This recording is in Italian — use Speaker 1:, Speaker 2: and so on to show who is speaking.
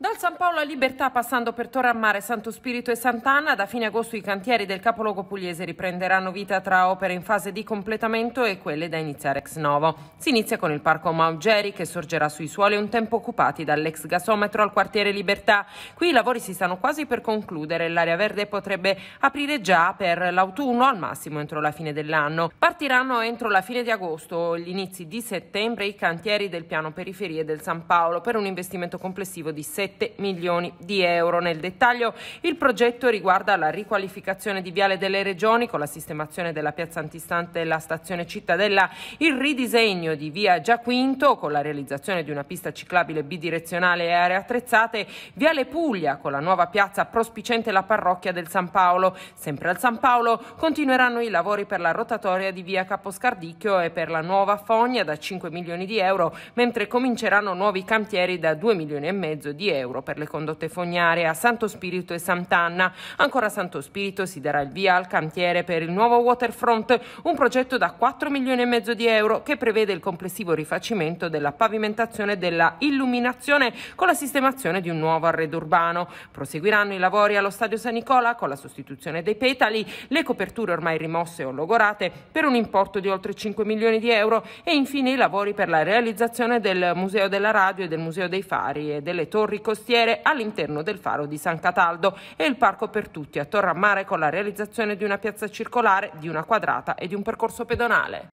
Speaker 1: Dal San Paolo a Libertà, passando per Torrammare, Santo Spirito e Sant'Anna, da fine agosto i cantieri del capoluogo pugliese riprenderanno vita tra opere in fase di completamento e quelle da iniziare ex novo. Si inizia con il parco Maugeri, che sorgerà sui suoli un tempo occupati dall'ex gasometro al quartiere Libertà. Qui i lavori si stanno quasi per concludere l'area verde potrebbe aprire già per l'autunno, al massimo entro la fine dell'anno. Partiranno entro la fine di agosto o gli inizi di settembre i cantieri del piano periferie del San Paolo per un investimento complessivo di 7 7 milioni di euro. Nel dettaglio il progetto riguarda la riqualificazione di Viale delle Regioni con la sistemazione della piazza antistante e la stazione Cittadella, il ridisegno di Via Giaquinto con la realizzazione di una pista ciclabile bidirezionale e aree attrezzate, Viale Puglia con la nuova piazza prospicente la parrocchia del San Paolo. Sempre al San Paolo continueranno i lavori per la rotatoria di Via Caposcardicchio e per la nuova fogna da 5 milioni di euro, mentre cominceranno nuovi cantieri da 2 milioni e mezzo di euro euro per le condotte fognarie a Santo Spirito e Sant'Anna. Ancora a Santo Spirito si darà il via al cantiere per il nuovo waterfront, un progetto da 4 milioni e mezzo di euro che prevede il complessivo rifacimento della pavimentazione e della illuminazione con la sistemazione di un nuovo arredo urbano. Proseguiranno i lavori allo Stadio San Nicola con la sostituzione dei petali, le coperture ormai rimosse o logorate per un importo di oltre 5 milioni di euro e infine i lavori per la realizzazione del Museo della Radio e del Museo dei Fari e delle Torri costiere all'interno del faro di San Cataldo e il parco per tutti a Torre a Mare con la realizzazione di una piazza circolare, di una quadrata e di un percorso pedonale.